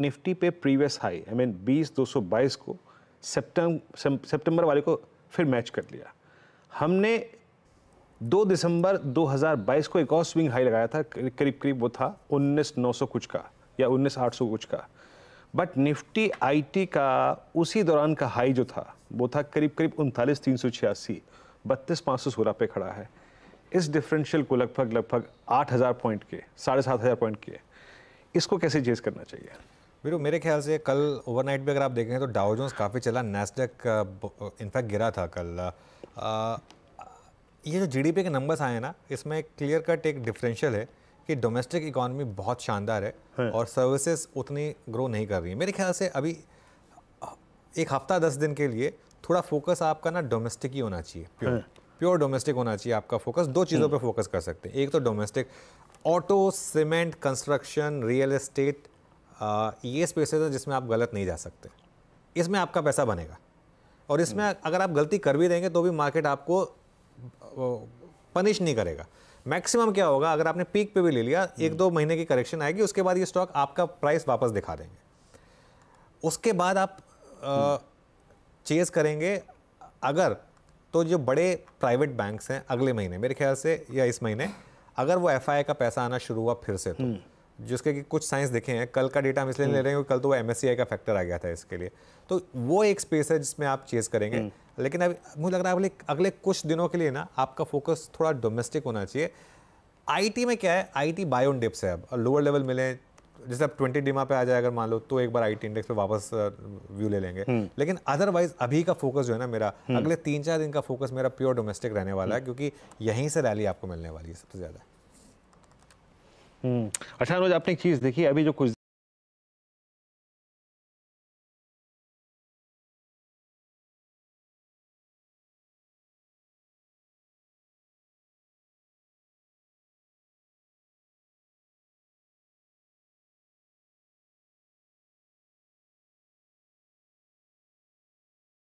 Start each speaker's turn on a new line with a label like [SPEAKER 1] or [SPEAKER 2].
[SPEAKER 1] Nifty पे previous high I mean बीस दो सौ बाईस को सितंबर वाले को फिर मैच कर लिया हमने 2 दिसंबर 2022 को एक और स्विंग हाई लगाया था करीब करीब वो था सौ कुछ का या सौ कुछ का बट निफ्टी आईटी का उसी दौरान का हाई जो था वो था करीब करीब उनतालीस तीन सौ छियासी बत्तीस पाँच सौ सोलह पे खड़ा है इस डिफरेंशियल को लगभग लगभग आठ हज़ार पॉइंट के साढ़े सात हज़ार पॉइंट के इसको कैसे जेज करना चाहिए
[SPEAKER 2] वीरू मेरे ख्याल से कल ओवरनाइट भी अगर आप देखेंगे तो डाउ जोन्स काफ़ी चला नेस्डेक इनफैक्ट गिरा था कल आ, ये जो जीडीपी के नंबर्स आए हैं ना इसमें क्लियर कट एक डिफरेंशियल है कि डोमेस्टिक इकोनॉमी बहुत शानदार है, है हाँ। और सर्विसेज उतनी ग्रो नहीं कर रही है मेरे ख्याल से अभी एक हफ्ता दस दिन के लिए थोड़ा फोकस आपका ना डोमेस्टिक ही होना चाहिए प्योर प्योर डोमेस्टिक होना चाहिए आपका फोकस दो चीज़ों हाँ। पर फोकस कर सकते हैं एक तो domestic auto cement construction real estate ये स्पेसेस हैं जिसमें आप गलत नहीं जा सकते इसमें आपका पैसा बनेगा और इसमें हम्म। अगर आप गलती कर भी देंगे तो भी मार्केट आपको पनिश नहीं करेगा मैक्सिमम क्या होगा अगर आपने पीक पे भी ले लिया एक हम्म। दो महीने की करेक्शन आएगी उसके बाद ये स्टॉक आपका प्राइस वापस दिखा देंगे उसके बाद आप चेज हम्म। करेंगे अगर तो जो बड़े प्राइवेट बैंक्स हैं अगले महीने मेरे ख्याल से या इस महीने अगर वो एफ का पैसा आना शुरू हुआ फिर से तो जिसके कि कुछ साइंस देखे हैं कल का डेटा हम इसलिए हम्म। ले रहे हैं कल तो वो एम का फैक्टर आ गया था इसके लिए तो वो एक स्पेस है जिसमें आप चेज करेंगे हम्म। लेकिन अभी मुझे लग रहा है अगले अगले कुछ दिनों के लिए ना आपका फोकस थोड़ा डोमेस्टिक होना चाहिए आईटी में क्या है आईटी बायोन डिप्स है अब लोअर लेवल मिले जैसे आप ट्वेंटी डीमा पे आ जाए अगर मान लो तो एक बार आईटी इंडेक्स पे वापस व्यू ले लेंगे हम्म। लेकिन अदरवाइज अभी का फोकस जो है ना मेरा अगले तीन चार दिन का फोकस मेरा प्योर डोमेस्टिक रहने वाला है क्योंकि यहीं से रैली आपको मिलने वाली है सबसे ज़्यादा
[SPEAKER 1] हम्म। अच्छा अनुज आपने एक चीज़ देखी अभी जो कुछ